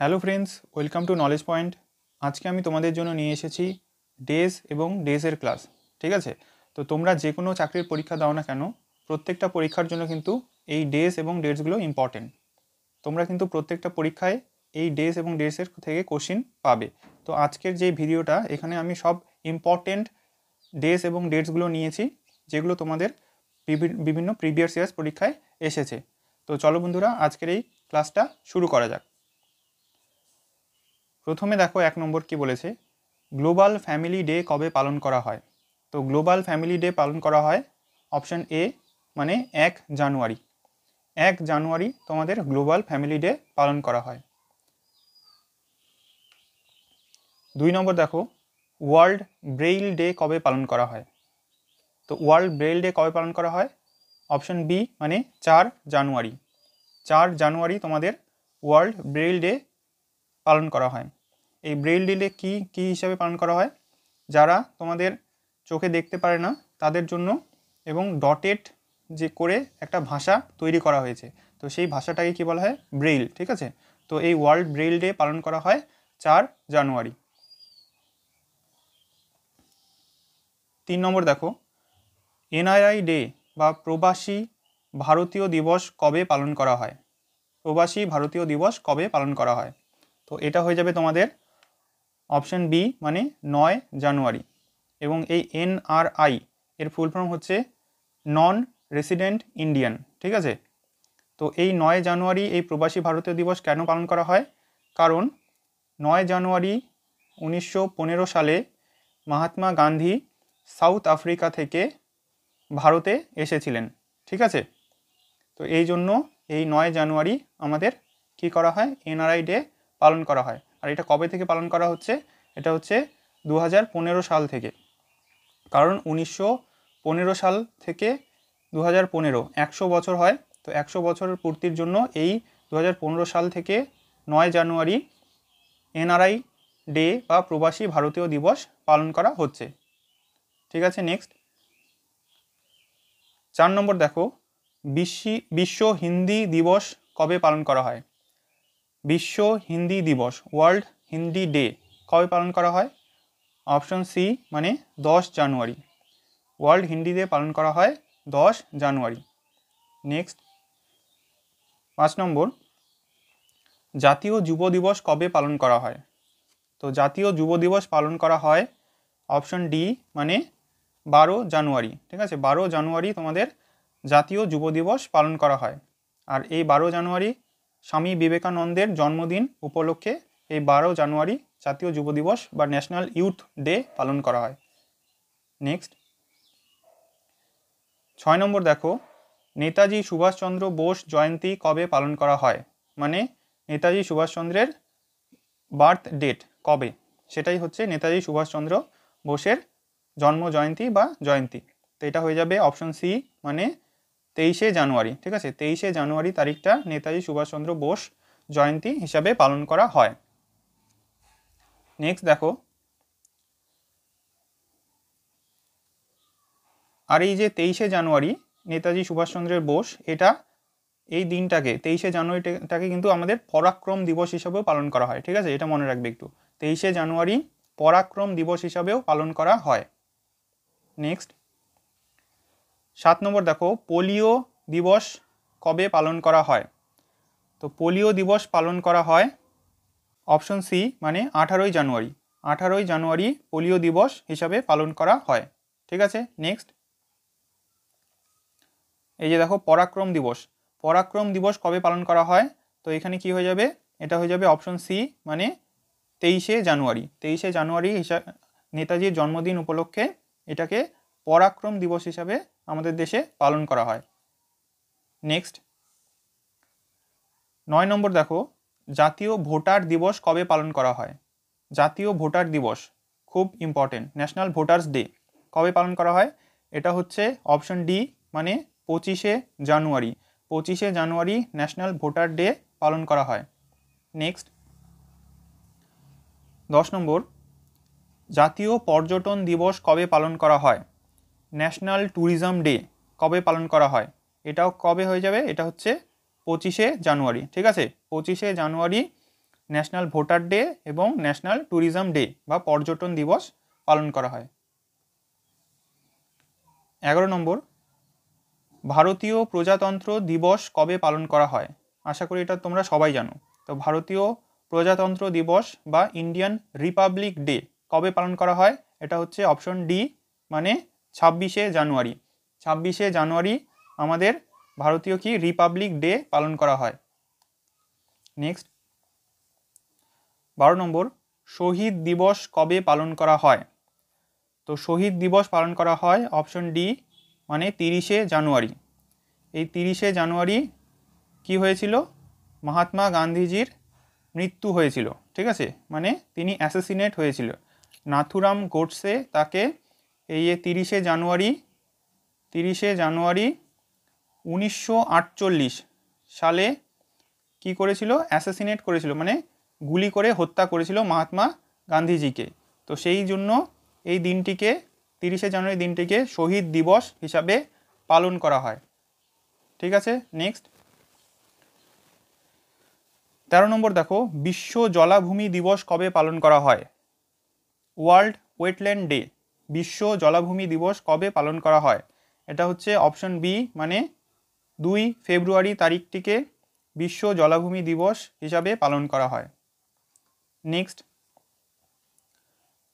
hello friends welcome to Knowledge Point আজকে আমি তোমাদের জন্য নিয়ে এসেছি ডেজ এবং ডেজের ক্লাস ঠিক আছে তো তোমরা যে কোনো চাকরির পরীক্ষা দাও না কেন প্রত্যেকটা পরীক্ষার জন্য কিন্তু এই ডেজ এবং ডেটসগুলো ইম্পর্টেন্ট তোমরা কিন্তু প্রত্যেকটা পরীক্ষায় এই ডেজ এবং ডেটসের থেকে কোশ্চিন পাবে তো আজকের যে ভিডিওটা এখানে আমি সব ইম্পর্টেন্ট ডেজ এবং ডেটসগুলো নিয়েছি যেগুলো তোমাদের বিভিন্ন প্রিভিয়াস ইয়ার্স পরীক্ষায় এসেছে তো চলো বন্ধুরা আজকের এই ক্লাসটা শুরু করা যাক প্রথমে দেখো এক নম্বর কি বলেছে গ্লোবাল ফ্যামিলি ডে কবে পালন করা হয় তো গ্লোবাল ফ্যামিলি ডে পালন করা হয় অপশান এ মানে এক জানুয়ারি এক জানুয়ারি তোমাদের গ্লোবাল ফ্যামিলি ডে পালন করা হয় দুই নম্বর দেখো ওয়ার্ল্ড ব্রেইল ডে কবে পালন করা হয় তো ওয়ার্ল্ড ব্রেইল ডে কবে পালন করা হয় অপশান বি মানে চার জানুয়ারি চার জানুয়ারি তোমাদের ওয়ার্ল্ড ব্রেইল ডে পালন করা হয় এই ব্রেইল ডিলে কি কি হিসাবে পালন করা হয় যারা তোমাদের চোখে দেখতে পারে না তাদের জন্য এবং ডটেড যে করে একটা ভাষা তৈরি করা হয়েছে তো সেই ভাষাটাকে কি বলা হয় ব্রেইল ঠিক আছে তো এই ওয়ার্ল্ড ব্রেইল ডে পালন করা হয় চার জানুয়ারি তিন নম্বর দেখো এনআরআই ডে বা প্রবাসী ভারতীয় দিবস কবে পালন করা হয় প্রবাসী ভারতীয় দিবস কবে পালন করা হয় তো এটা হয়ে যাবে তোমাদের অপশান বি মানে নয় জানুয়ারি এবং এই এনআরআই এর ফুল ফর্ম হচ্ছে নন রেসিডেন্ট ইন্ডিয়ান ঠিক আছে তো এই নয় জানুয়ারি এই প্রবাসী ভারতীয় দিবস কেন পালন করা হয় কারণ নয় জানুয়ারি উনিশশো সালে মহাত্মা গান্ধী সাউথ আফ্রিকা থেকে ভারতে এসেছিলেন ঠিক আছে তো এই জন্য এই নয় জানুয়ারি আমাদের কি করা হয় এনআরআই ডে পালন করা হয় আর এটা কবে থেকে পালন করা হচ্ছে এটা হচ্ছে দু সাল থেকে কারণ উনিশশো সাল থেকে দু হাজার একশো বছর হয় তো একশো বছরের পূর্তির জন্য এই দু সাল থেকে নয় জানুয়ারি এনআরআই ডে বা প্রবাসী ভারতীয় দিবস পালন করা হচ্ছে ঠিক আছে নেক্সট চার নম্বর দেখো বিশ্ব বিশ্ব হিন্দি দিবস কবে পালন করা হয় বিশ্ব হিন্দি দিবস ওয়ার্ল্ড হিন্দি ডে কবে পালন করা হয় অপশন সি মানে দশ জানুয়ারি ওয়ার্ল্ড হিন্দি ডে পালন করা হয় দশ জানুয়ারি নেক্সট পাঁচ নম্বর জাতীয় যুব দিবস কবে পালন করা হয় তো জাতীয় যুব দিবস পালন করা হয় অপশন ডি মানে বারো জানুয়ারি ঠিক আছে বারো জানুয়ারি তোমাদের জাতীয় যুব দিবস পালন করা হয় আর এই বারো জানুয়ারি স্বামী বিবেকানন্দের জন্মদিন উপলক্ষে এই বারো জানুয়ারি জাতীয় যুব দিবস বা ন্যাশনাল ইউথ ডে পালন করা হয় নেক্সট ছয় নম্বর দেখো নেতাজি সুভাষচন্দ্র বোস জয়ন্তী কবে পালন করা হয় মানে নেতাজি সুভাষচন্দ্রের বার্থ ডেট কবে সেটাই হচ্ছে নেতাজি সুভাষচন্দ্র বোসের জন্ম জয়ন্তী বা জয়ন্তী তো এটা হয়ে যাবে অপশন সি মানে তেইশে জানুয়ারি ঠিক আছে তেইশে জানুয়ারি তারিখটা নেতাজি সুভাষচন্দ্র বোস জয়ন্তী হিসাবে পালন করা হয় নেক্সট দেখো আর এই যে তেইশে জানুয়ারি নেতাজি সুভাষচন্দ্রের বোস এটা এই দিনটাকে তেইশে জানুয়ারিটাকে কিন্তু আমাদের পরাক্রম দিবস হিসাবেও পালন করা হয় ঠিক আছে এটা মনে রাখবে একটু তেইশে জানুয়ারি পরাক্রম দিবস হিসাবেও পালন করা হয় নেক্সট সাত নম্বর দেখো পোলিও দিবস কবে পালন করা হয় তো পোলিও দিবস পালন করা হয় অপশন সি মানে আঠারোই জানুয়ারি আঠারোই জানুয়ারি পোলিও দিবস হিসাবে পালন করা হয় ঠিক আছে নেক্সট এই যে দেখো পরাক্রম দিবস পরাক্রম দিবস কবে পালন করা হয় তো এখানে কি হয়ে যাবে এটা হয়ে যাবে অপশন সি মানে তেইশে জানুয়ারি তেইশে জানুয়ারি হিসাব নেতাজির জন্মদিন উপলক্ষে এটাকে পরাক্রম দিবস হিসাবে আমাদের দেশে পালন করা হয় নেক্সট নয় নম্বর দেখো জাতীয় ভোটার দিবস কবে পালন করা হয় জাতীয় ভোটার দিবস খুব ইম্পর্টেন্ট ন্যাশনাল ভোটার্স ডে কবে পালন করা হয় এটা হচ্ছে অপশন ডি মানে পঁচিশে জানুয়ারি পঁচিশে জানুয়ারি ন্যাশনাল ভোটার ডে পালন করা হয় নেক্সট দশ নম্বর জাতীয় পর্যটন দিবস কবে পালন করা হয় ন্যাশনাল ট্যুরিজম ডে কবে পালন করা হয় এটাও কবে হয়ে যাবে এটা হচ্ছে পঁচিশে জানুয়ারি ঠিক আছে পঁচিশে জানুয়ারি ন্যাশনাল ভোটার ডে এবং ন্যাশনাল ট্যুরিজম ডে বা পর্যটন দিবস পালন করা হয় এগারো নম্বর ভারতীয় প্রজাতন্ত্র দিবস কবে পালন করা হয় আশা করি এটা তোমরা সবাই জানো তো ভারতীয় প্রজাতন্ত্র দিবস বা ইন্ডিয়ান রিপাবলিক ডে কবে পালন করা হয় এটা হচ্ছে অপশন ডি মানে ছাব্বিশে জানুয়ারি ছাব্বিশে জানুয়ারি আমাদের ভারতীয় কি রিপাবলিক ডে পালন করা হয় নেক্সট বারো নম্বর শহীদ দিবস কবে পালন করা হয় তো শহীদ দিবস পালন করা হয় অপশন ডি মানে তিরিশে জানুয়ারি এই তিরিশে জানুয়ারি কি হয়েছিল মহাত্মা গান্ধীজির মৃত্যু হয়েছিল ঠিক আছে মানে তিনি অ্যাসাসিনেট হয়েছিল নাথুরাম গোডসে তাকে এই যে তিরিশে জানুয়ারি তিরিশে জানুয়ারি উনিশশো সালে কি করেছিল অ্যাসাসিনেট করেছিল মানে গুলি করে হত্যা করেছিল মহাত্মা গান্ধীজিকে তো সেই জন্য এই দিনটিকে তিরিশে জানুয়ারি দিনটিকে শহীদ দিবস হিসাবে পালন করা হয় ঠিক আছে নেক্সট তেরো নম্বর দেখো বিশ্ব জলাভূমি দিবস কবে পালন করা হয় ওয়ার্ল্ড ওয়েটল্যান্ড ডে বিশ্ব জলাভূমি দিবস কবে পালন করা হয় এটা হচ্ছে অপশন বি মানে দুই ফেব্রুয়ারি তারিখটিকে বিশ্ব জলাভূমি দিবস হিসাবে পালন করা হয় নেক্সট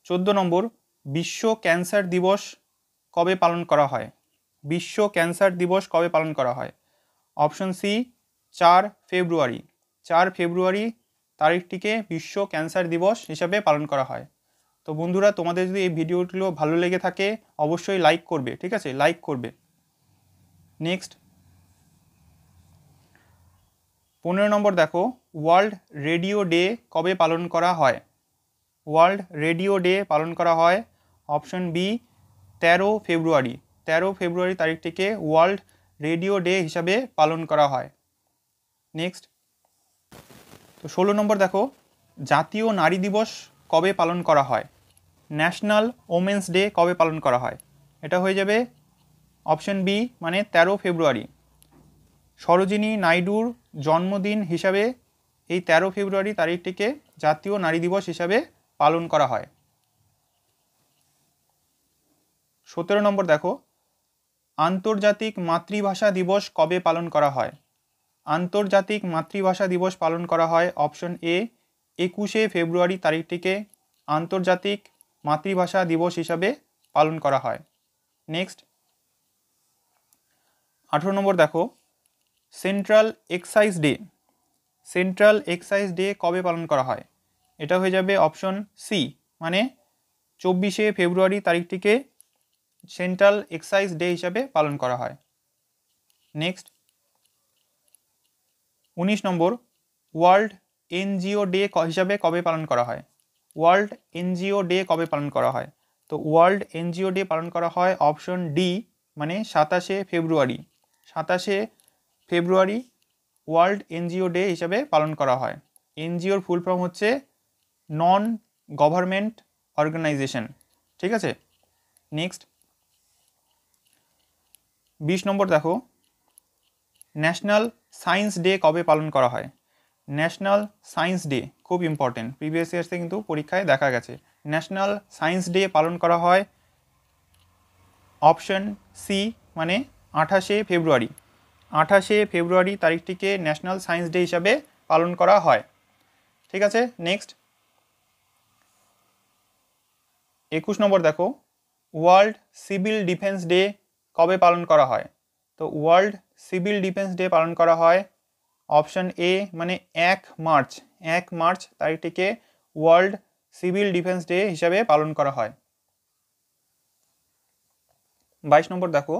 চোদ্দো নম্বর বিশ্ব ক্যান্সার দিবস কবে পালন করা হয় বিশ্ব ক্যান্সার দিবস কবে পালন করা হয় অপশন সি চার ফেব্রুয়ারি চার ফেব্রুয়ারি তারিখটিকে বিশ্ব ক্যান্সার দিবস হিসাবে পালন করা হয় তো বন্ধুরা তোমাদের যদি এই ভিডিওগুলো ভালো লেগে থাকে অবশ্যই লাইক করবে ঠিক আছে লাইক করবে নেক্সট পনেরো নম্বর দেখো ওয়ার্ল্ড রেডিও ডে কবে পালন করা হয় ওয়ার্ল্ড রেডিও ডে পালন করা হয় অপশন বি তেরো ফেব্রুয়ারি তেরো ফেব্রুয়ারি তারিখটিকে ওয়ার্ল্ড রেডিও ডে হিসাবে পালন করা হয় নেক্সট তো ষোলো নম্বর দেখো জাতীয় নারী দিবস কবে পালন করা হয় ন্যাশনাল ওমেন্স ডে কবে পালন করা হয় এটা হয়ে যাবে অপশন বি মানে ১৩ ফেব্রুয়ারি সরোজিনী নাইডুর জন্মদিন হিসাবে এই ১৩ ফেব্রুয়ারি তারিখটিকে জাতীয় নারী দিবস হিসাবে পালন করা হয় সতেরো নম্বর দেখো আন্তর্জাতিক মাতৃভাষা দিবস কবে পালন করা হয় আন্তর্জাতিক মাতৃভাষা দিবস পালন করা হয় অপশন এ একুশে ফেব্রুয়ারি তারিখটিকে আন্তর্জাতিক মাতৃভাষা দিবস হিসাবে পালন করা হয় নেক্সট আঠেরো নম্বর দেখো central excise day central excise day কবে পালন করা হয় এটা হয়ে যাবে অপশন সি মানে চব্বিশে ফেব্রুয়ারি তারিখটিকে সেন্ট্রাল এক্সাইজ ডে হিসাবে পালন করা হয় নেক্সট উনিশ নম্বর ওয়ার্ল্ড এনজিও ডে হিসাবে কবে পালন করা হয় ওয়ার্ল্ড এনজিও ডে কবে পালন করা হয় তো ওয়ার্ল্ড এনজিও ডে পালন করা হয় অপশন ডি মানে সাতাশে ফেব্রুয়ারি সাতাশে ফেব্রুয়ারি ওয়ার্ল্ড এনজিও ডে হিসাবে পালন করা হয় এনজিওর ফুল ফর্ম হচ্ছে নন গভর্নমেন্ট অর্গানাইজেশন ঠিক আছে নেক্সট বিশ নম্বর দেখো ন্যাশনাল সায়েন্স ডে কবে পালন করা হয় ন্যাশনাল সায়েন্স ডে খুব ইম্পর্টেন্ট প্রিভিয়াস ইয়ার্সে কিন্তু পরীক্ষায় দেখা গেছে ন্যাশনাল সায়েন্স ডে পালন করা হয় অপশন সি মানে আঠাশে ফেব্রুয়ারি আঠাশে ফেব্রুয়ারি তারিখটিকে ন্যাশনাল সায়েন্স ডে হিসাবে পালন করা হয় ঠিক আছে নেক্সট একুশ নম্বর দেখো ওয়ার্ল্ড সিভিল ডিফেন্স ডে কবে পালন করা হয় তো ওয়ার্ল্ড সিভিল ডিফেন্স ডে পালন করা হয় অপশন এ মানে এক মার্চ এক মার্চ তারিখটিকে ওয়ার্ল্ড সিভিল ডিফেন্স ডে হিসাবে পালন করা হয় বাইশ নম্বর দেখো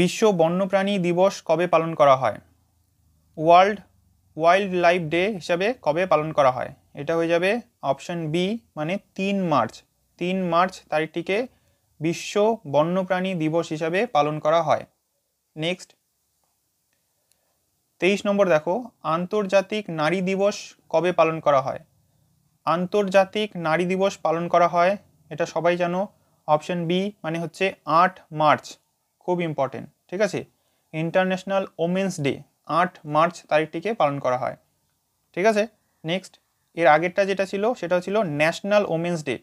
বিশ্ব বন্যপ্রাণী দিবস কবে পালন করা হয় ওয়ার্ল্ড ওয়াইল্ড লাইফ ডে হিসাবে কবে পালন করা হয় এটা হয়ে যাবে অপশন বি মানে তিন মার্চ তিন মার্চ তারিখটিকে বিশ্ব বন্যপ্রাণী দিবস হিসাবে পালন করা হয় নেক্সট তেইশ নম্বর দেখো আন্তর্জাতিক নারী দিবস কবে পালন করা হয় আন্তর্জাতিক নারী দিবস পালন করা হয় এটা সবাই জানো অপশন বি মানে হচ্ছে আট মার্চ খুব ইম্পর্টেন্ট ঠিক আছে ইন্টারন্যাশনাল ওমেন্স ডে আট মার্চ তারিখটিকে পালন করা হয় ঠিক আছে নেক্সট এর আগেরটা যেটা ছিল সেটা ছিল ন্যাশনাল ওমেন্স ডে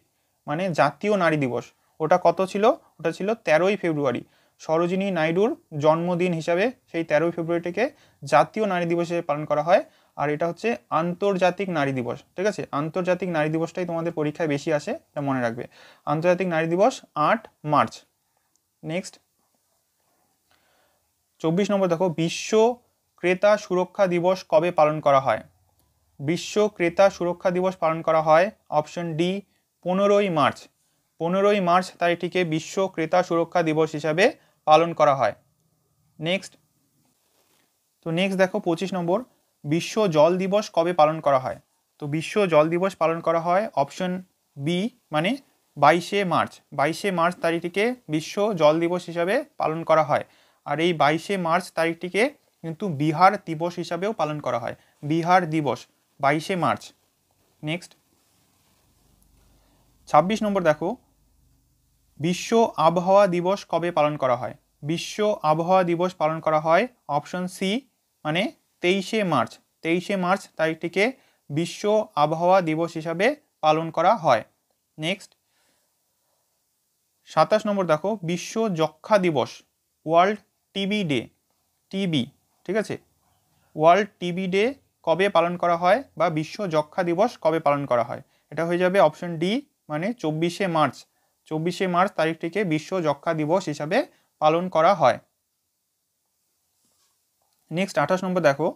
মানে জাতীয় নারী দিবস ওটা কত ছিল ওটা ছিল তেরোই ফেব্রুয়ারি সরোজিনী নাইডুর জন্মদিন হিসাবে সেই তেরোই ফেব্রুয়ারিটিকে জাতীয় নারী দিবস হিসেবে পালন করা হয় আর এটা হচ্ছে আন্তর্জাতিক নারী দিবস ঠিক আছে আন্তর্জাতিক নারী দিবসটাই তোমাদের পরীক্ষায় বেশি আসে এটা মনে রাখবে আন্তর্জাতিক নারী দিবস আট মার্চ নেক্সট চব্বিশ নম্বর দেখো বিশ্ব ক্রেতা সুরক্ষা দিবস কবে পালন করা হয় বিশ্ব ক্রেতা সুরক্ষা দিবস পালন করা হয় অপশন ডি পনেরোই মার্চ পনেরোই মার্চ তারিখটিকে বিশ্ব ক্রেতা সুরক্ষা দিবস হিসাবে পালন করা হয় নেক্সট তো নেক্সট দেখো পঁচিশ নম্বর বিশ্ব জল দিবস কবে পালন করা হয় তো বিশ্ব জল দিবস পালন করা হয় অপশন বি মানে বাইশে মার্চ বাইশে মার্চ তারিখটিকে বিশ্ব জল দিবস হিসাবে পালন করা হয় আর এই বাইশে মার্চ তারিখটিকে কিন্তু বিহার দিবস হিসাবেও পালন করা হয় বিহার দিবস বাইশে মার্চ নেক্সট ছাব্বিশ নম্বর দেখো বিশ্ব আবহাওয়া দিবস কবে পালন করা হয় বিশ্ব আবহাওয়া দিবস পালন করা হয় অপশন সি মানে তেইশে মার্চ তেইশে মার্চ তারিখটিকে বিশ্ব আবহাওয়া দিবস হিসাবে পালন করা হয় নেক্সট সাতাশ নম্বর দেখো বিশ্ব যক্ষা দিবস ওয়ার্ল্ড টিবি ডে টিবি ঠিক আছে ওয়ার্ল্ড টিবি ডে কবে পালন করা হয় বা বিশ্ব যক্ষা দিবস কবে পালন করা হয় এটা হয়ে যাবে অপশন ডি মানে চব্বিশে মার্চ চব্বিশে মার্চ তারিখটিকে বিশ্ব যক্ষা দিবস হিসাবে পালন করা হয় নেক্সট আঠাশ নম্বর দেখো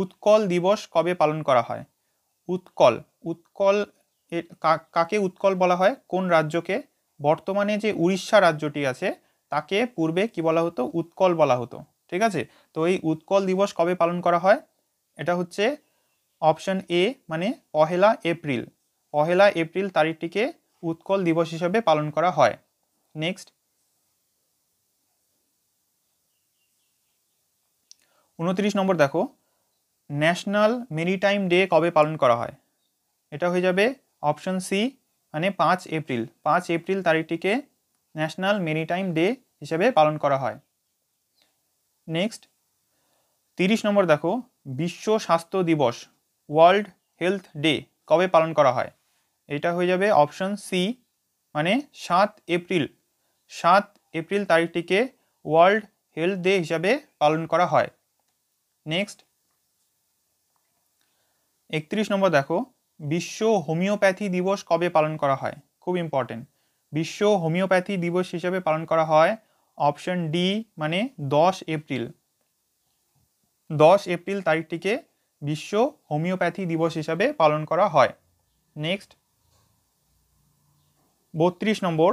উৎকল দিবস কবে পালন করা হয় উৎকল উৎকল কাকে উৎকল বলা হয় কোন রাজ্যকে বর্তমানে যে উড়িষ্যা রাজ্যটি আছে তাকে পূর্বে কি বলা হতো উৎকল বলা হতো ঠিক আছে তো এই উৎকল দিবস কবে পালন করা হয় এটা হচ্ছে অপশন এ মানে পহেলা এপ্রিল পহেলা এপ্রিল তারিখটিকে উৎকল দিবস হিসেবে পালন করা হয় নেক্সট উনত্রিশ নম্বর দেখো ন্যাশনাল মেরিটাইম ডে কবে পালন করা হয় এটা হয়ে যাবে অপশন সি মানে পাঁচ এপ্রিল পাঁচ এপ্রিল তারিখটিকে ন্যাশনাল মেরিটাইম ডে হিসেবে পালন করা হয় নেক্সট তিরিশ নম্বর দেখো বিশ্ব স্বাস্থ্য দিবস ওয়ার্ল্ড হেলথ ডে কবে পালন করা হয় এটা হয়ে যাবে অপশন সি মানে সাত এপ্রিল সাত এপ্রিল তারিখটিকে ওয়ার্ল্ড হেলথ ডে হিসাবে পালন করা হয় নেক্সট একত্রিশ নম্বর দেখো বিশ্ব হোমিওপ্যাথি দিবস কবে পালন করা হয় খুব ইম্পর্টেন্ট বিশ্ব হোমিওপ্যাথি দিবস হিসাবে পালন করা হয় অপশন ডি মানে দশ এপ্রিল দশ এপ্রিল তারিখটিকে বিশ্ব হোমিওপ্যাথি দিবস হিসাবে পালন করা হয় নেক্সট বত্রিশ নম্বর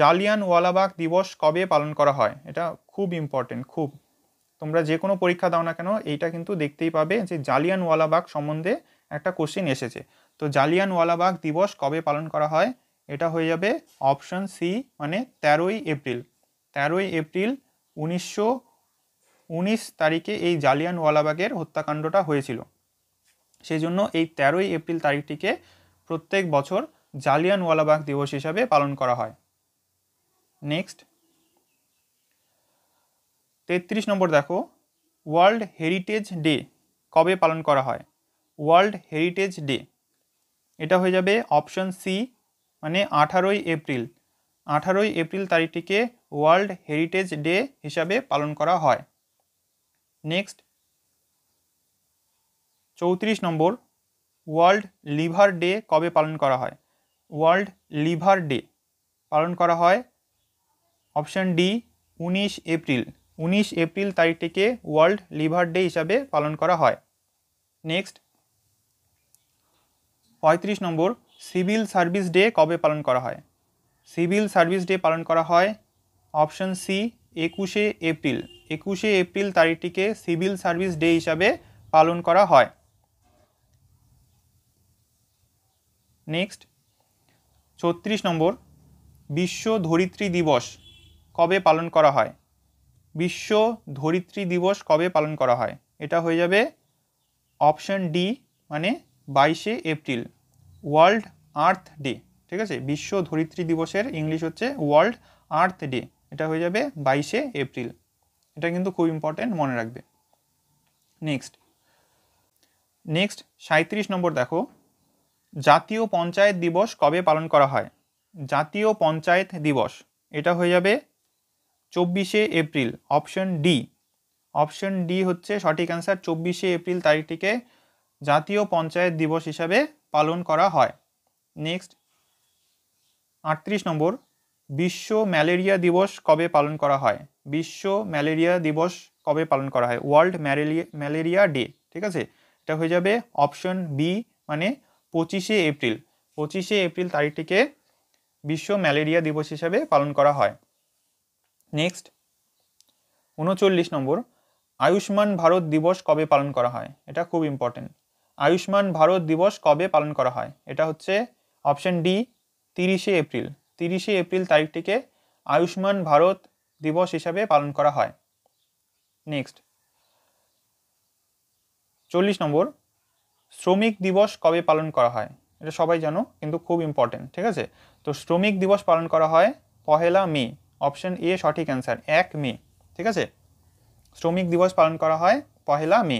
জালিয়ানওয়ালাবাগ দিবস কবে পালন করা হয় এটা খুব ইম্পর্টেন্ট খুব তোমরা যে কোনো পরীক্ষা দাও না কেন এইটা কিন্তু দেখতেই পাবে যে জালিয়ানওয়ালাবাগ সম্বন্ধে একটা কোশ্চেন এসেছে তো জালিয়ানওয়ালাবাগ দিবস কবে পালন করা হয় এটা হয়ে যাবে অপশন সি মানে তেরোই এপ্রিল তেরোই এপ্রিল উনিশশো উনিশ তারিখে এই জালিয়ান ওয়ালাবাগের হত্যাকাণ্ডটা হয়েছিল সেই জন্য এই তেরোই এপ্রিল তারিখটিকে প্রত্যেক বছর জালিয়ানওয়ালাবাগ দিবস হিসাবে পালন করা হয় নেক্সট তেত্রিশ নম্বর দেখো ওয়ার্ল্ড হেরিটেজ ডে কবে পালন করা হয় ওয়ার্ল্ড হেরিটেজ ডে এটা হয়ে যাবে অপশন সি মানে আঠারোই এপ্রিল আঠারোই এপ্রিল তারিখটিকে ওয়ার্ল্ড হেরিটেজ ডে হিসাবে পালন করা হয় নেক্সট চৌত্রিশ নম্বর ওয়ার্ল্ড লিভার ডে কবে পালন করা হয় ওয়ার্ল্ড লিভার ডে পালন করা হয় অপশান ডি উনিশ এপ্রিল উনিশ এপ্রিল তারিখটিকে ওয়ার্ল্ড লিভার ডে হিসাবে পালন করা হয় নেক্সট পঁয়ত্রিশ নম্বর সিভিল সার্ভিস ডে কবে পালন করা হয় সিভিল সার্ভিস ডে পালন করা হয় অপশান সি একুশে এপ্রিল একুশে এপ্রিল তারিখটিকে সিভিল সার্ভিস ডে হিসাবে পালন করা হয় নেক্সট ছত্রিশ নম্বর বিশ্ব ধরিত্রী দিবস কবে পালন করা হয় বিশ্ব ধরিত্রী দিবস কবে পালন করা হয় এটা হয়ে যাবে অপশন ডি মানে বাইশে এপ্রিল ওয়ার্ল্ড আর্থ ডে ঠিক আছে বিশ্ব ধরিত্রী দিবসের ইংলিশ হচ্ছে ওয়ার্ল্ড আর্থ ডে এটা হয়ে যাবে বাইশে এপ্রিল এটা কিন্তু খুব ইম্পর্ট্যান্ট মনে রাখবে নেক্সট নেক্সট সাঁত্রিশ নম্বর দেখো জাতীয় পঞ্চায়েত দিবস কবে পালন করা হয় জাতীয় পঞ্চায়েত দিবস এটা হয়ে যাবে চব্বিশে এপ্রিল অপশন ডি অপশন ডি হচ্ছে সঠিক অ্যান্সার চব্বিশে এপ্রিল তারিখটিকে জাতীয় পঞ্চায়েত দিবস হিসাবে পালন করা হয় নেক্সট আটত্রিশ নম্বর বিশ্ব ম্যালেরিয়া দিবস কবে পালন করা হয় বিশ্ব ম্যালেরিয়া দিবস কবে পালন করা হয় ওয়ার্ল্ড ম্যালেরিয়া ম্যালেরিয়া ডে ঠিক আছে এটা হয়ে যাবে অপশন বি মানে পঁচিশে এপ্রিল পঁচিশে এপ্রিল তারিখটিকে বিশ্ব ম্যালেরিয়া দিবস হিসাবে পালন করা হয় নেক্সট উনচল্লিশ নম্বর আয়ুষ্মান ভারত দিবস কবে পালন করা হয় এটা খুব ইম্পর্টেন্ট আয়ুষ্মান ভারত দিবস কবে পালন করা হয় এটা হচ্ছে অপশন ডি তিরিশে এপ্রিল তিরিশে এপ্রিল তারিখটিকে আয়ুষ্মান ভারত দিবস হিসাবে পালন করা হয় নেক্সট চল্লিশ নম্বর শ্রমিক দিবস কবে পালন করা হয় এটা সবাই জানো কিন্তু খুব ইম্পর্টেন্ট ঠিক আছে তো শ্রমিক দিবস পালন করা হয় পহেলা মে অপশন এ সঠিক অ্যান্সার এক মে ঠিক আছে শ্রমিক দিবস পালন করা হয় পহেলা মে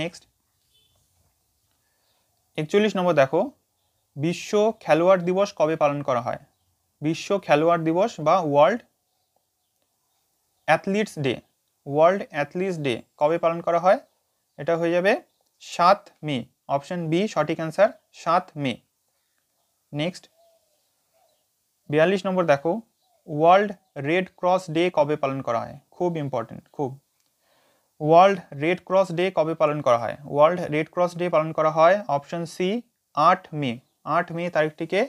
নেক্সট একচল্লিশ নম্বর দেখো বিশ্ব খেলোয়াড় দিবস কবে পালন করা হয় বিশ্ব খেলোয়াড় দিবস বা world athletes day world athletes day কবে পালন করা হয় এটা হয়ে যাবে সাত মে অপশান বি সঠিক অ্যান্সার সাত মে নেক্সট বিয়াল্লিশ নম্বর দেখো ওয়ার্ল্ড রেড ক্রস ডে কবে পালন করা হয় খুব ইম্পর্টেন্ট খুব ওয়ার্ল্ড রেড ক্রস ডে কবে পালন করা হয় ওয়ার্ল্ড রেড ক্রস ডে পালন করা হয় অপশান সি আট মে আট মে তারিখটিকে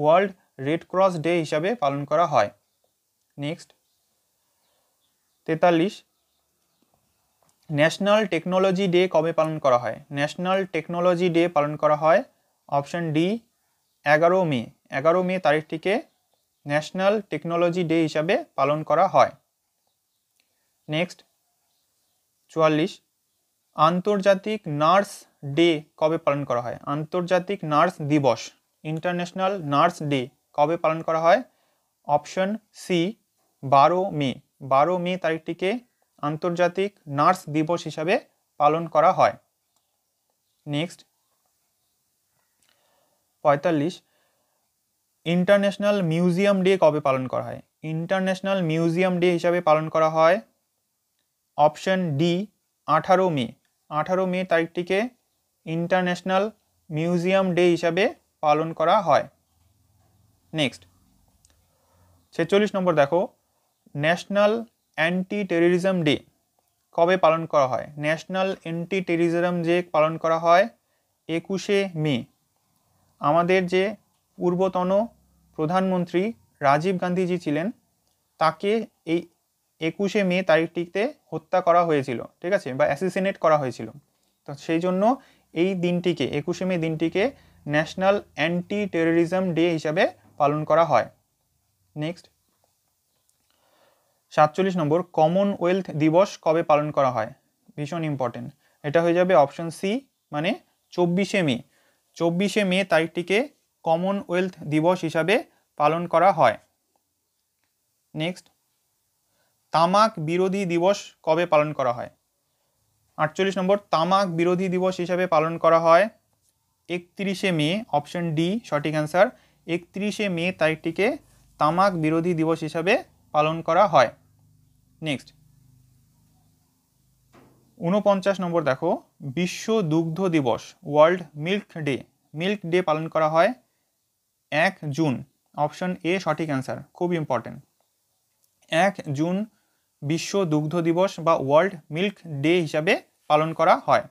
ওয়ার্ল্ড রেড ক্রস ডে হিসাবে পালন করা হয় নেক্সট তেতাল্লিশ ন্যাশনাল টেকনোলজি ডে কবে পালন করা হয় ন্যাশনাল টেকনোলজি ডে পালন করা হয় অপশন ডি এগারো মে এগারো মে তারিখটিকে ন্যাশনাল টেকনোলজি ডে হিসাবে পালন করা হয় নেক্সট চুয়াল্লিশ আন্তর্জাতিক নার্স ডে কবে পালন করা হয় আন্তর্জাতিক নার্স দিবস ইন্টারন্যাশনাল নার্স ডে কবে পালন করা হয় অপশন সি বারো মে বারো মে তারিখটিকে আন্তর্জাতিক নার্স দিবস হিসাবে পালন করা হয় নেক্সট পঁয়তাল্লিশ ইন্টারন্যাশনাল মিউজিয়াম ডে কবে পালন করা হয় ইন্টারন্যাশনাল মিউজিয়াম ডে হিসাবে পালন করা হয় অপশন ডি আঠারো মে আঠারো মে তারিখটিকে ইন্টারন্যাশনাল মিউজিয়াম ডে হিসাবে পালন করা হয় নেক্সট ছেচল্লিশ নম্বর দেখো ন্যাশনাল অ্যান্টি টেরোরিজম ডে কবে পালন করা হয় ন্যাশনাল অ্যান্টি টেরোরিজম ডে পালন করা হয় একুশে মে আমাদের যে পূর্বতন প্রধানমন্ত্রী রাজীব গান্ধীজি ছিলেন তাকে এই একুশে মে তারিখটিতে হত্যা করা হয়েছিল ঠিক আছে বা অ্যাসিসিনেট করা হয়েছিল তো সেই জন্য এই দিনটিকে একুশে মে দিনটিকে ন্যাশনাল অ্যান্টি টেরোরিজম ডে হিসাবে পালন করা হয় নেক্সট সাতচল্লিশ নম্বর কমনওয়েলথ দিবস কবে পালন করা হয় ভীষণ ইম্পর্টেন্ট এটা হয়ে যাবে অপশন সি মানে চব্বিশে মে চব্বিশে মে তারিখটিকে কমনওয়েলথ দিবস হিসাবে পালন করা হয় নেক্সট তামাক বিরোধী দিবস কবে পালন করা হয় আটচল্লিশ নম্বর তামাক বিরোধী দিবস হিসাবে পালন করা হয় একত্রিশে মে অপশন ডি সঠিক অ্যান্সার একত্রিশে মে তারিখটিকে তামাক বিরোধী দিবস হিসাবে পালন করা হয় নেক্সট ঊনপঞ্চাশ নম্বর দেখো বিশ্ব দুগ্ধ দিবস world milk day milk day পালন করা হয় এক জুন অপশন এ সঠিক অ্যান্সার খুব ইম্পর্টেন্ট এক জুন বিশ্ব দুগ্ধ দিবস বা ওয়ার্ল্ড মিল্ক ডে হিসাবে পালন করা হয়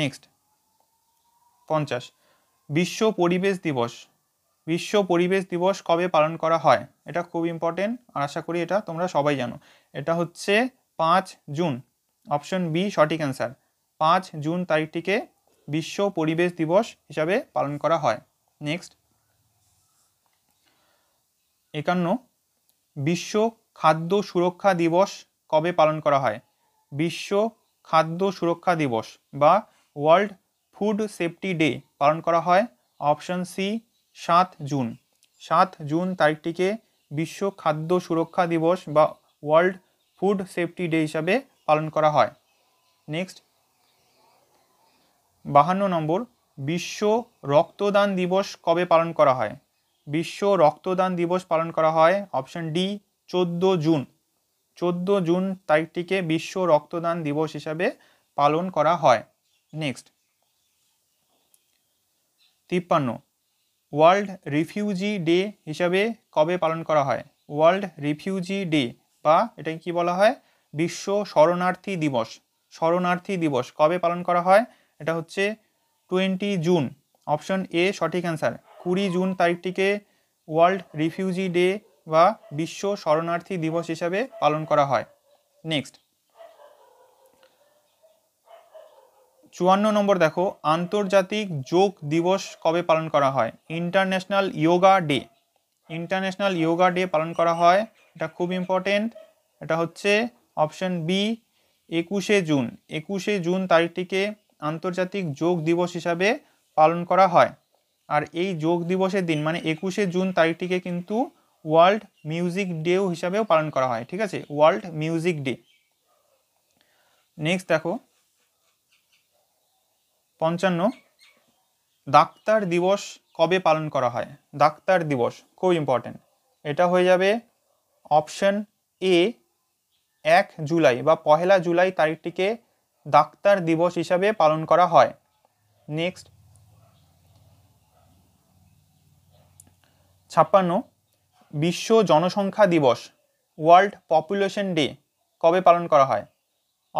নেক্সট পঞ্চাশ বিশ্ব পরিবেশ দিবস বিশ্ব পরিবেশ দিবস কবে পালন করা হয় এটা খুব ইম্পর্টেন্ট আর আশা করি এটা তোমরা সবাই জানো এটা হচ্ছে পাঁচ জুন অপশন বি সঠিক অ্যান্সার পাঁচ জুন তারিখটিকে বিশ্ব পরিবেশ দিবস হিসাবে পালন করা হয় নেক্সট একান্ন বিশ্ব খাদ্য সুরক্ষা দিবস কবে পালন করা হয় বিশ্ব খাদ্য সুরক্ষা দিবস বা ওয়ার্ল্ড ফুড সেফটি ডে পালন করা হয় অপশন সি সাত জুন সাত জুন তারিখটিকে বিশ্ব খাদ্য সুরক্ষা দিবস বা ওয়ার্ল্ড ফুড সেফটি ডে হিসাবে পালন করা হয় নেক্সট বাহান্ন নম্বর বিশ্ব রক্তদান দিবস কবে পালন করা হয় বিশ্ব রক্তদান দিবস পালন করা হয় অপশন ডি চোদ্দো জুন চোদ্দো জুন তারিখটিকে বিশ্ব রক্তদান দিবস হিসাবে পালন করা হয় নেক্সট তিপ্পান্ন ওয়ার্ল্ড রিফিউজি ডে হিসাবে কবে পালন করা হয় ওয়ার্ল্ড রিফিউজি ডে বা এটাকে কি বলা হয় বিশ্ব শরণার্থী দিবস শরণার্থী দিবস কবে পালন করা হয় এটা হচ্ছে টোয়েন্টি জুন অপশন এ সঠিক অ্যান্সার কুড়ি জুন তারিখটিকে ওয়ার্ল্ড রিফিউজি ডে বা বিশ্ব শরণার্থী দিবস হিসাবে পালন করা হয় নেক্সট চুয়ান্ন নম্বর দেখো আন্তর্জাতিক যোগ দিবস কবে পালন করা হয় international yoga day international yoga day পালন করা হয় এটা খুব ইম্পর্টেন্ট এটা হচ্ছে অপশন বি একুশে জুন একুশে জুন তারিখটিকে আন্তর্জাতিক যোগ দিবস হিসাবে পালন করা হয় আর এই যোগ দিবসের দিন মানে একুশে জুন তারিখটিকে কিন্তু ওয়ার্ল্ড মিউজিক ডেও হিসাবেও পালন করা হয় ঠিক আছে ওয়ার্ল্ড মিউজিক ডে নেক্সট দেখো পঞ্চান্ন ডাক্তার দিবস কবে পালন করা হয় ডাক্তার দিবস খুব ইম্পর্টেন্ট এটা হয়ে যাবে অপশন এ এক জুলাই বা পহেলা জুলাই তারিখটিকে ডাক্তার দিবস হিসাবে পালন করা হয় নেক্সট ছাপ্পান্ন বিশ্ব জনসংখ্যা দিবস ওয়ার্ল্ড পপুলেশন ডে কবে পালন করা হয়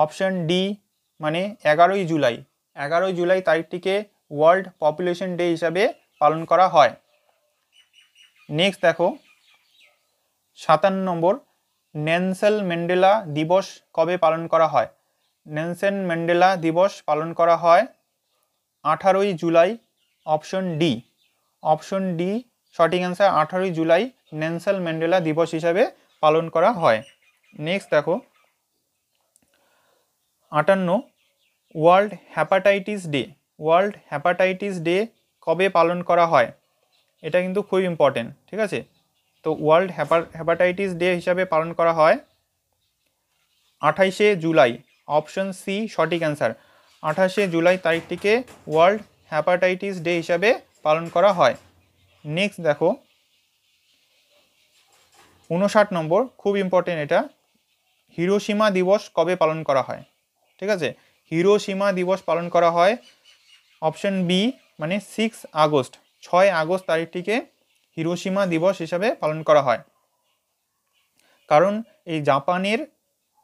অপশন ডি মানে এগারোই জুলাই এগারোই জুলাই তারিখটিকে ওয়ার্ল্ড পপুলেশন ডে হিসাবে পালন করা হয় নেক্সট দেখো সাতান্ন নম্বর নেনসেল ম্যান্ডেলা দিবস কবে পালন করা হয় নেনসেন ম্যান্ডেলা দিবস পালন করা হয় আঠারোই July option D option D সঠিক অ্যান্সার আঠারোই জুলাই নেনসেল ম্যান্ডেলা দিবস হিসাবে পালন করা হয় নেক্সট দেখো আটান্ন world hepatitis day world hepatitis day কবে পালন করা হয় এটা কিন্তু খুব ইম্পর্টেন্ট ঠিক আছে তো ওয়ার্ল্ড হ্যাপা হ্যাপাটাইটিস ডে হিসাবে পালন করা হয় আঠাইশে জুলাই অপশন সি সঠিক অ্যান্সার আঠাশে জুলাই তারিখটিকে ওয়ার্ল্ড হ্যাপাটাইটিস ডে হিসাবে পালন করা হয় নেক্সট দেখো উনষাট নম্বর খুব ইম্পর্টেন্ট এটা হিরোসীমা দিবস কবে পালন করা হয় ঠিক আছে হিরোসীমা দিবস পালন করা হয় অপশন বি মানে সিক্স আগস্ট ছয় আগস্ট তারিখটিকে হিরোসীমা দিবস হিসাবে পালন করা হয় কারণ এই জাপানের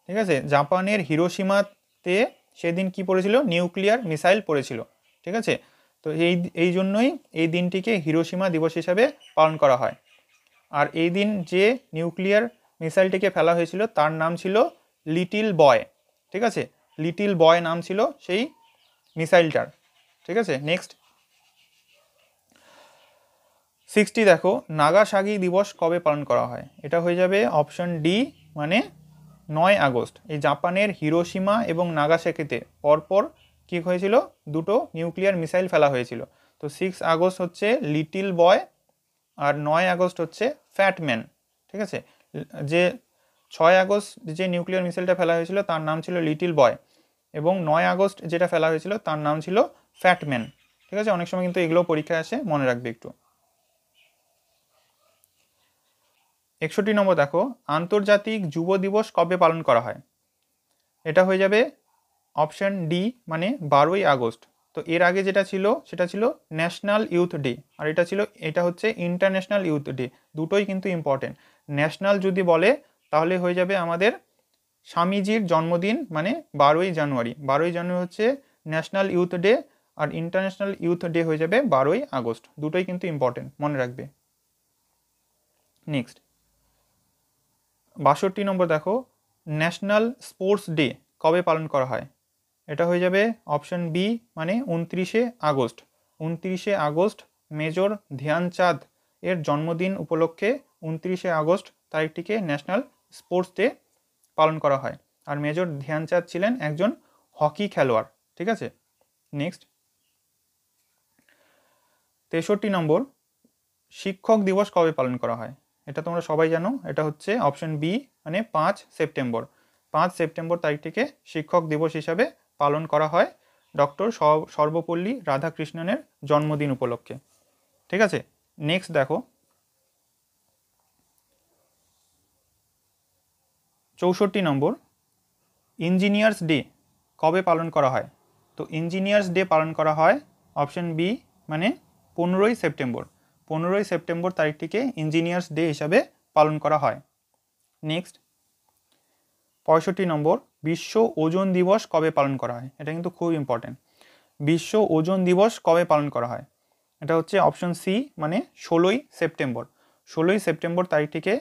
ঠিক আছে জাপানের হিরোসীমাতে সেদিন কি পড়েছিল নিউক্লিয়ার মিসাইল পড়েছিল ঠিক আছে তো এই এই জন্যই এই দিনটিকে হিরোসীমা দিবস হিসাবে পালন করা হয় আর এই দিন যে নিউক্লিয়ার মিসাইলটিকে ফেলা হয়েছিল তার নাম ছিল লিটিল বয় ঠিক আছে লিটিল বয় নাম ছিল সেই মিসাইলটার ঠিক আছে নেক্সট সিক্সটি দেখো নাগাসাগি দিবস কবে পালন করা হয় এটা হয়ে যাবে অপশন ডি মানে নয় আগস্ট এই জাপানের হিরোসীমা এবং নাগাসাকিতে পরপর কী হয়েছিল দুটো নিউক্লিয়ার মিসাইল ফেলা হয়েছিল তো সিক্স আগস্ট হচ্ছে লিটিল বয় আর নয় আগস্ট হচ্ছে ফ্যাটম্যান ঠিক আছে যে ছয় আগস্ট যে নিউক্লিয়ার মিসাইলটা ফেলা হয়েছিল তার নাম ছিল লিটিল বয় এবং নয় আগস্ট যেটা ফেলা হয়েছিল তার নাম ছিল ফ্যাটম্যান ঠিক আছে অনেক সময় কিন্তু এগুলো পরীক্ষায় আসে মনে রাখবে একটু একষট্টি নম্বর দেখো আন্তর্জাতিক যুব দিবস কবে পালন করা হয় এটা হয়ে যাবে অপশান ডি মানে বারোই আগস্ট তো এর আগে যেটা ছিল সেটা ছিল ন্যাশনাল ইউথ ডে আর এটা ছিল এটা হচ্ছে ইন্টারন্যাশনাল ইউথ ডে দুটোই কিন্তু ইম্পর্টেন্ট ন্যাশনাল যদি বলে তাহলে হয়ে যাবে আমাদের স্বামীজির জন্মদিন মানে বারোই জানুয়ারি বারোই জানুয়ারি হচ্ছে ন্যাশনাল ইউথ ডে আর ইন্টারন্যাশনাল ইউথ ডে হয়ে যাবে বারোই আগস্ট দুটোই কিন্তু ইম্পর্টেন্ট মনে রাখবে নেক্সট বাষট্টি নম্বর দেখো ন্যাশনাল স্পোর্টস ডে কবে পালন করা হয় এটা হয়ে যাবে অপশন বি মানে উনত্রিশে আগস্ট উনত্রিশে আগস্ট মেজর ধ্যানচাঁদ এর জন্মদিন উপলক্ষে উনত্রিশে আগস্ট তারিখটিকে ন্যাশনাল স্পোর্টস ডে পালন করা হয় আর মেজর ধ্যানচাঁদ ছিলেন একজন হকি খেলোয়াড় ঠিক আছে নেক্সট তেষট্টি নম্বর শিক্ষক দিবস কবে পালন করা হয় এটা তোমরা সবাই জানো এটা হচ্ছে অপশন বি মানে পাঁচ সেপ্টেম্বর পাঁচ সেপ্টেম্বর তারিখটিকে শিক্ষক দিবস হিসাবে পালন করা হয় ডক্টর সর্বপল্লী রাধাকৃষ্ণনের জন্মদিন উপলক্ষে ঠিক আছে নেক্সট দেখো চৌষট্টি নম্বর ইঞ্জিনিয়ার্স ডে কবে পালন করা হয় তো ইঞ্জিনিয়ার্স ডে পালন করা হয় অপশন বি মানে পনেরোই সেপ্টেম্বর পনেরোই সেপ্টেম্বর তারিখটিকে ইঞ্জিনিয়ার্স ডে হিসাবে পালন করা হয় নেক্সট পঁয়ষট্টি নম্বর বিশ্ব ওজন দিবস কবে পালন করা হয় এটা কিন্তু খুব ইম্পর্টেন্ট বিশ্ব ওজন দিবস কবে পালন করা হয় এটা হচ্ছে অপশন সি মানে ষোলোই সেপ্টেম্বর ষোলোই সেপ্টেম্বর তারিখটিকে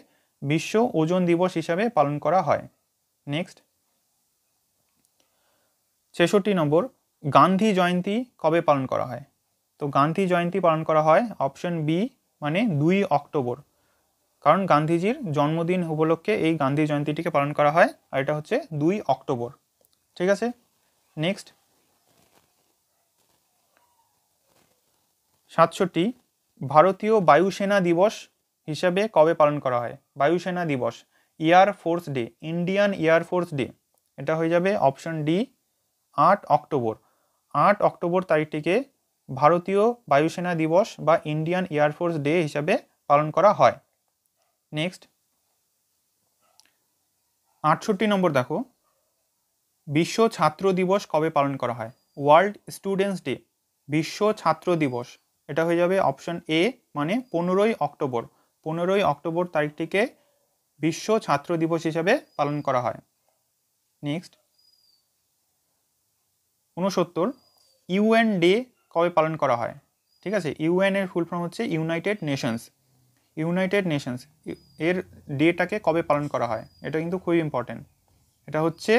বিশ্ব ওজন দিবস হিসাবে পালন করা হয় নেক্সট ছেষট্টি নম্বর গান্ধী জয়ন্তী কবে পালন করা হয় তো গান্ধী জয়ন্তী পালন করা হয় অপশন বি মানে দুই অক্টোবর কারণ গান্ধীজির জন্মদিন উপলক্ষে এই গান্ধী জয়ন্তীটিকে পালন করা হয় আর এটা হচ্ছে দুই অক্টোবর ঠিক আছে নেক্সট সাতষট্টি ভারতীয় বায়ুসেনা দিবস হিসাবে কবে পালন করা হয় বায়ুসেনা দিবস air force day Indian air force day এটা হয়ে যাবে অপশন ডি আট অক্টোবর আট অক্টোবর তারিখটিকে ভারতীয় বায়ুসেনা দিবস বা ইন্ডিয়ান এয়ার ফোর্স ডে হিসাবে পালন করা হয় নেক্সট আটষট্টি নম্বর দেখো বিশ্ব ছাত্র দিবস কবে পালন করা হয় ওয়ার্ল্ড স্টুডেন্টস ডে বিশ্ব ছাত্র দিবস এটা হয়ে যাবে অপশন এ মানে পনেরোই অক্টোবর পনেরোই অক্টোবর তারিখটিকে বিশ্ব ছাত্র দিবস হিসাবে পালন করা হয় নেক্সট ঊনসত্তর ইউএন ডে কবে পালন করা হয় ঠিক আছে ইউএন এর ফুল ফর্ম হচ্ছে ইউনাইটেড নেশনস ইউনাইটেড নেশনস এর ডেটাকে কবে পালন করা হয় এটা কিন্তু খুবই ইম্পর্টেন্ট এটা হচ্ছে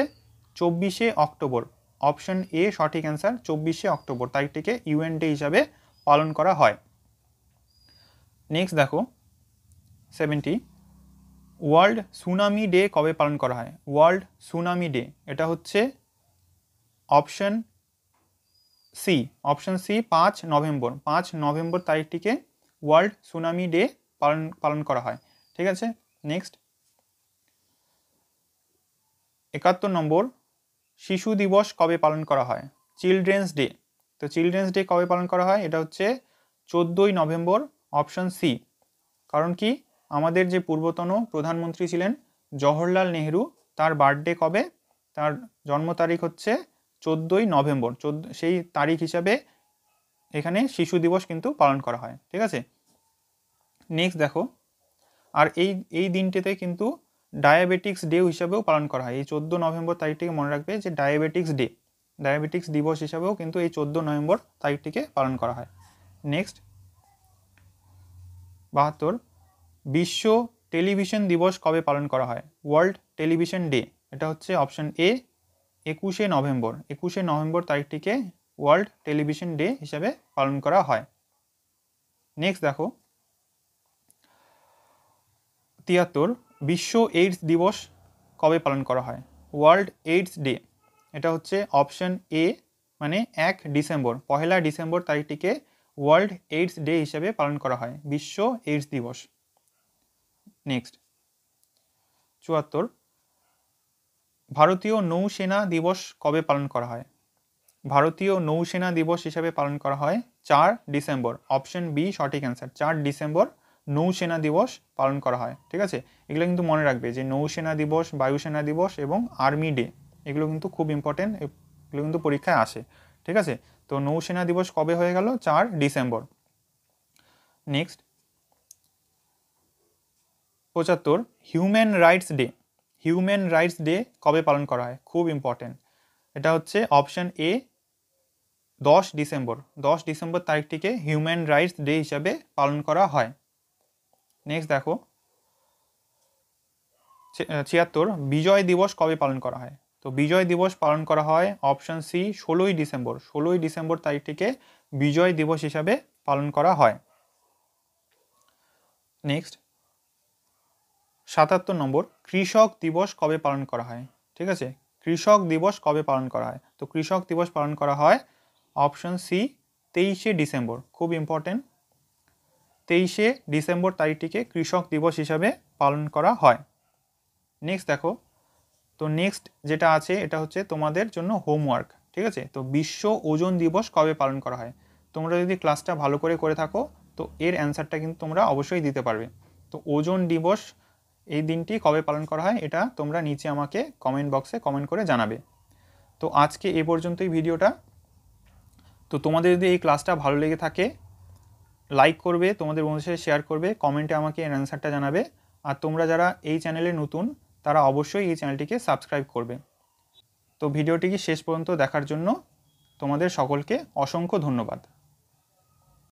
চব্বিশে অক্টোবর অপশন এ সঠিক অ্যান্সার চব্বিশে অক্টোবর তারিখটিকে ইউএন ডে হিসাবে পালন করা হয় নেক্সট দেখো সেভেন্টি ওয়ার্ল্ড সুনামি ডে কবে পালন করা হয় ওয়ার্ল্ড সুনামি ডে এটা হচ্ছে অপশন সি অপশন সি পাঁচ নভেম্বর পাঁচ নভেম্বর তারিখটিকে ওয়ার্ল্ড সুনামি ডে পালন পালন করা হয় ঠিক আছে নেক্সট একাত্তর নম্বর শিশু দিবস কবে পালন করা হয় চিলড্রেন্স ডে তো চিলড্রেন্স ডে কবে পালন করা হয় এটা হচ্ছে চোদ্দোই নভেম্বর অপশন সি কারণ কি আমাদের যে পূর্বতন প্রধানমন্ত্রী ছিলেন জওহরলাল নেহরু তার বার্থডে কবে তার জন্ম তারিখ হচ্ছে চোদ্দোই নভেম্বর চোদ্দ সেই তারিখ হিসাবে এখানে শিশু দিবস কিন্তু পালন করা হয় ঠিক আছে নেক্সট দেখো আর এই এই দিনটিতে কিন্তু ডায়াবেটিক্স ডে হিসাবেও পালন করা হয় এই চোদ্দো নভেম্বর তারিখটিকে মনে রাখবে যে ডায়াবেটিক্স ডে ডায়াবেটিক্স দিবস হিসাবেও কিন্তু এই চোদ্দো নভেম্বর তারিখটিকে পালন করা হয় নেক্সট বাহাত্তর বিশ্ব টেলিভিশন দিবস কবে পালন করা হয় ওয়ার্ল্ড টেলিভিশন ডে এটা হচ্ছে অপশান এ একুশে নভেম্বর একুশে নভেম্বর তারিখটিকে ওয়ার্ল্ড টেলিভিশন ডে হিসাবে পালন করা হয় নেক্সট দেখো তিয়াত্তর বিশ্ব এইডস দিবস কবে পালন করা হয় ওয়ার্ল্ড এইডস ডে এটা হচ্ছে অপশন এ মানে এক ডিসেম্বর পহেলা ডিসেম্বর তারিখটিকে ওয়ার্ল্ড এইডস ডে হিসাবে পালন করা হয় বিশ্ব এইডস দিবস নেক্সট চুয়াত্তর ভারতীয় নৌসেনা দিবস কবে পালন করা হয় ভারতীয় নৌসেনা দিবস হিসাবে পালন করা হয় চার ডিসেম্বর অপশন বি সঠিক অ্যান্সার চার ডিসেম্বর নৌসেনা দিবস পালন করা হয় ঠিক আছে এগুলো কিন্তু মনে রাখবে যে নৌসেনা দিবস বায়ুসেনা দিবস এবং আর্মি ডে এগুলো কিন্তু খুব ইম্পর্টেন্ট এগুলো কিন্তু পরীক্ষায় আসে ঠিক আছে তো নৌসেনা দিবস কবে হয়ে গেল চার ডিসেম্বর নেক্সট পঁচাত্তর human rights day human rights day কবে পালন করা হয় খুব ইম্পর্টেন্ট এটা হচ্ছে অপশন এ দশ ডিসেম্বর দশ ডিসেম্বর তারিখটিকে হিউম্যান রাইটস ডে হিসাবে পালন করা হয় নেক্সট দেখো ছিয়াত্তর বিজয় দিবস কবে পালন করা হয় তো বিজয় দিবস পালন করা হয় অপশন সি ষোলোই ডিসেম্বর ষোলোই ডিসেম্বর তারিখটিকে বিজয় দিবস হিসাবে পালন করা হয় নেক্সট সাতাত্তর নম্বর কৃষক দিবস কবে পালন করা হয় ঠিক আছে কৃষক দিবস কবে পালন করা হয় তো কৃষক দিবস পালন করা হয় অপশন সি তেইশে ডিসেম্বর খুব ইম্পর্টেন্ট তেইশে ডিসেম্বর তারিখটিকে কৃষক দিবস হিসাবে পালন করা হয় নেক্সট দেখো তো নেক্সট যেটা আছে এটা হচ্ছে তোমাদের জন্য হোমওয়ার্ক ঠিক আছে তো বিশ্ব ওজন দিবস কবে পালন করা হয় তোমরা যদি ক্লাসটা ভালো করে করে থাকো তো এর অ্যান্সারটা কিন্তু তোমরা অবশ্যই দিতে পারবে তো ওজন দিবস এই দিনটি কবে পালন করা হয় এটা তোমরা নিচে আমাকে কমেন্ট বক্সে কমেন্ট করে জানাবে তো আজকে এ পর্যন্তই ভিডিওটা তো তোমাদের যদি এই ক্লাসটা ভালো লেগে থাকে লাইক করবে তোমাদের বন্ধুদের সাথে শেয়ার করবে কমেন্টে আমাকে এর অ্যান্সারটা জানাবে আর তোমরা যারা এই চ্যানেলে নতুন তারা অবশ্যই এই চ্যানেলটিকে সাবস্ক্রাইব করবে তো ভিডিওটিকে শেষ পর্যন্ত দেখার জন্য তোমাদের সকলকে অসংখ্য ধন্যবাদ